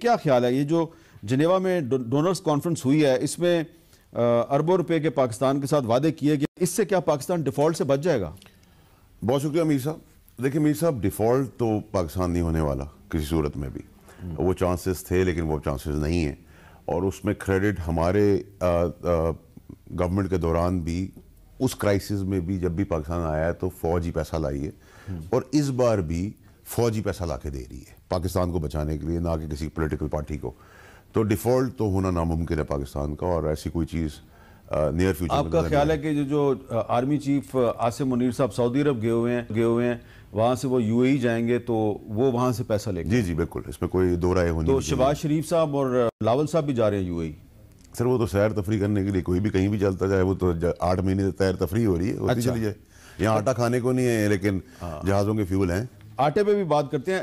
क्या ख्याल है ये जो जनेवा में डोनर्स कॉन्फ्रेंस हुई है इसमें अरबों रुपए के पाकिस्तान के साथ वादे किए गए इससे क्या पाकिस्तान डिफॉल्ट से बच जाएगा बहुत शुक्रिया मीर साहब देखिए मीर साहब डिफॉल्ट तो पाकिस्तान नहीं होने वाला किसी सूरत में भी हम्म। वो चांसेस थे लेकिन वो चांसेस नहीं हैं और उसमें क्रेडिट हमारे गवर्नमेंट के दौरान भी उस क्राइसिस में भी जब भी पाकिस्तान आया तो फौज ही पैसा लाई है हम्म। और इस बार भी फौजी पैसा ला के दे रही है पाकिस्तान को बचाने के लिए ना कि किसी पोलिटिकल पार्टी को तो डिफॉल्ट तो होना नामुमकिन है पाकिस्तान का और ऐसी कोई चीज़ नियर फ्यूचर आपका ख्याल है कि जो जो आर्मी चीफ आसिम मुनीर साहब सऊदी अरब गए हुए हैं गए हुए हैं वहाँ से वो यूएई e जाएंगे तो वो वहाँ से पैसा लेंगे जी जी बिल्कुल इसमें कोई दो राय होनी तो शहबाज शरीफ साहब और लावल साहब भी जा रहे हैं यूएई e। सर वो तो सैर तफरी करने के लिए कोई भी कहीं भी चलता जाए वो तो आठ महीने तैर तफरी हो रही है अच्छा। चली जाए यहाँ आटा खाने को नहीं है लेकिन हाँ। जहाज़ों के फ्यूल हैं आटे पे भी बात करते हैं